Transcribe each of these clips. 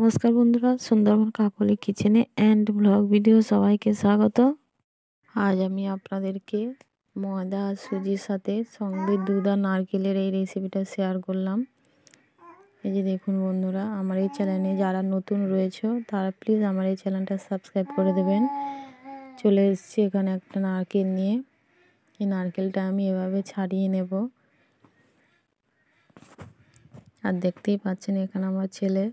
নমস্কার বন্ধুরা সুন্দরবন কাকলি কিচেনে অ্যান্ড ব্লগ ভিডিও সবাইকে স্বাগত আজ আমি আপনাদেরকে ময়দা আর সুজির সাথে সঙ্গে দুধ আর নারকেলের এই রেসিপিটা শেয়ার করলাম এই যে দেখুন বন্ধুরা আমার এই চ্যানেলে যারা নতুন রয়েছে তারা প্লিজ আমার এই চ্যানেলটা সাবস্ক্রাইব করে দেবেন চলে এসেছি এখানে একটা নারকেল নিয়ে এই নারকেলটা আমি এভাবে ছাড়িয়ে নেব আর দেখতেই পাচ্ছেন এখানে আমার ছেলে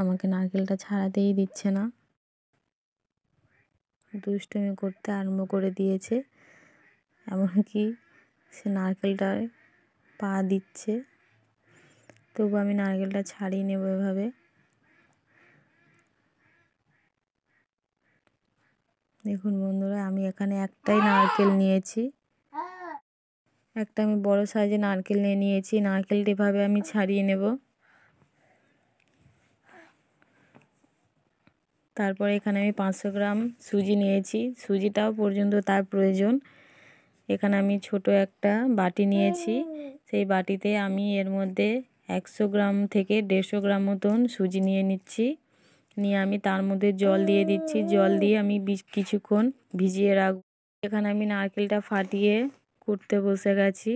আমাকে নারকেলটা ছাড়াতেই দিচ্ছে না দুষ্টুমি করতে আরম্ভ করে দিয়েছে এমনকি সে নারকেলটায় পা দিচ্ছে তবু আমি নারকেলটা ছাড়িয়ে নেব এভাবে দেখুন বন্ধুরা আমি এখানে একটাই নারকেল নিয়েছি একটা আমি বড় সাইজে নারকেল নিয়ে নিয়েছি নারকেলটা এভাবে আমি ছাড়িয়ে নেব তারপরে এখানে আমি পাঁচশো গ্রাম সুজি নিয়েছি সুজিটাও পর্যন্ত তার প্রয়োজন এখানে আমি ছোট একটা বাটি নিয়েছি সেই বাটিতে আমি এর মধ্যে একশো গ্রাম থেকে দেড়শো গ্রাম মতন সুজি নিয়ে নিচ্ছি নিয়ে আমি তার মধ্যে জল দিয়ে দিচ্ছি জল দিয়ে আমি কিছুক্ষণ ভিজিয়ে রাখব এখানে আমি নারকেলটা ফাটিয়ে কুটতে বসে গেছি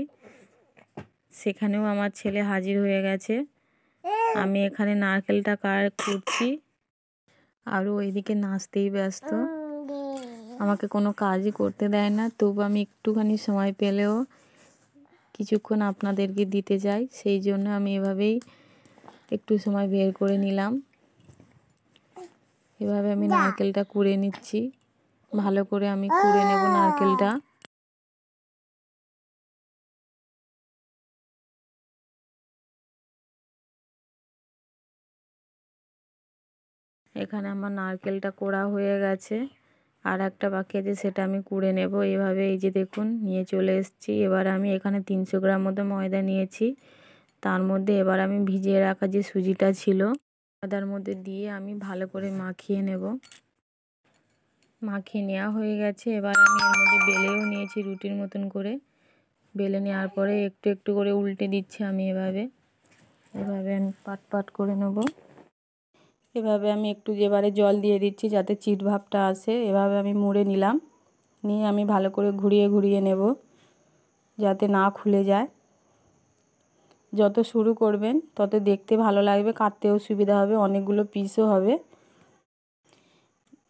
সেখানেও আমার ছেলে হাজির হয়ে গেছে আমি এখানে নারকেলটা কার কুটছি আরও ওইদিকে নাচতেই ব্যস্ত আমাকে কোনো কাজই করতে দেয় না তবু আমি একটুখানি সময় পেলেও কিছুক্ষণ আপনাদেরকে দিতে চাই সেই জন্য আমি এভাবেই একটু সময় বের করে নিলাম এভাবে আমি নারকেলটা কুড়ে নিচ্ছি ভালো করে আমি কুড়ে নেব নারকেলটা এখানে আমার নারকেলটা কোড়া হয়ে গেছে আর একটা বাকি আছে সেটা আমি কুড়ে নেব এভাবে এই যে দেখুন নিয়ে চলে এসেছি এবার আমি এখানে তিনশো গ্রাম মতো ময়দা নিয়েছি তার মধ্যে এবার আমি ভিজিয়ে রাখা যে সুজিটা ছিল ময়দার মধ্যে দিয়ে আমি ভালো করে মাখিয়ে নেব মাখিয়ে নেওয়া হয়ে গেছে এবার আমি এর মধ্যে বেলেও নিয়েছি রুটির মতন করে বেলে নেওয়ার পরে একটু একটু করে উল্টে দিচ্ছি আমি এভাবে এভাবে আমি পাট পাট করে নেবো এভাবে আমি একটু এবারে জল দিয়ে দিচ্ছি যাতে চিট ভাবটা আসে এভাবে আমি মুড়ে নিলাম নিয়ে আমি ভালো করে ঘুরিয়ে ঘুরিয়ে নেব যাতে না খুলে যায় যত শুরু করবেন তত দেখতে ভালো লাগবে কাটতেও সুবিধা হবে অনেকগুলো পিসও হবে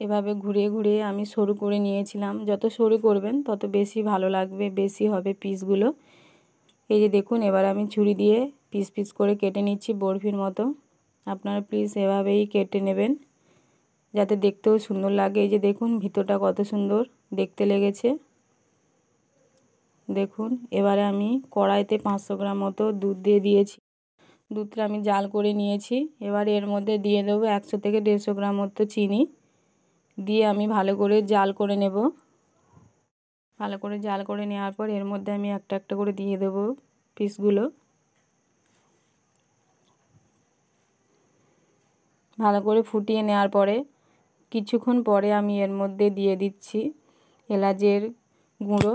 এভাবে ঘুরিয়ে ঘুরিয়ে আমি সরু করে নিয়েছিলাম যত সরু করবেন তত বেশি ভালো লাগবে বেশি হবে পিসগুলো এই যে দেখুন এবার আমি ছুরি দিয়ে পিস পিস করে কেটে নিচ্ছি বরফির মতো আপনারা প্লিজ এভাবেই কেটে নেবেন যাতে দেখতেও সুন্দর লাগে এই যে দেখুন ভিতরটা কত সুন্দর দেখতে লেগেছে দেখুন এবারে আমি কড়াইতে পাঁচশো গ্রাম মতো দুধ দিয়ে দিয়েছি দুধটা আমি জাল করে নিয়েছি এবার এর মধ্যে দিয়ে দেবো একশো থেকে দেড়শো গ্রাম মতো চিনি দিয়ে আমি ভালো করে জাল করে নেব ভালো করে জাল করে নেওয়ার পর এর মধ্যে আমি একটা একটা করে দিয়ে দেবো পিসগুলো ভালো করে ফুটিয়ে নেওয়ার পরে কিছুক্ষণ পরে আমি এর মধ্যে দিয়ে দিচ্ছি এলাচের গুঁড়ো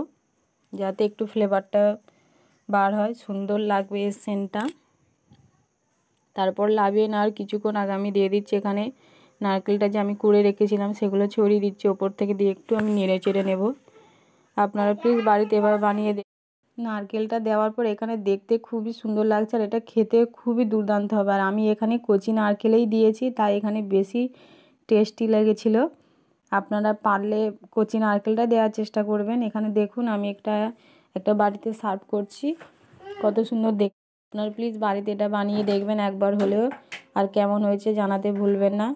যাতে একটু ফ্লেভারটা বার হয় সুন্দর লাগবে এর সেন্টটা তারপর লাভিয়ে আর কিছুক্ষণ আগে আমি দিয়ে দিচ্ছি এখানে নারকেলটা যে আমি কুড়ে রেখেছিলাম সেগুলো ছড়িয়ে দিচ্ছি ওপর থেকে দিয়ে একটু আমি নেড়ে চেড়ে নেব আপনারা প্লিজ বাড়িতে এবার বানিয়ে নারকেলটা দেওয়ার পর এখানে দেখতে খুবই সুন্দর লাগছে আর এটা খেতে খুবই দুর্দান্ত হবে আর আমি এখানে কচি নারকেলেই দিয়েছি তাই এখানে বেশি টেস্টি লেগেছিল আপনারা পারলে কচি নারকেলটা দেওয়ার চেষ্টা করবেন এখানে দেখুন আমি একটা একটা বাড়িতে সার্ভ করছি কত সুন্দর দেখ আপনার প্লিজ বাড়িতে এটা বানিয়ে দেখবেন একবার হলেও আর কেমন হয়েছে জানাতে ভুলবেন না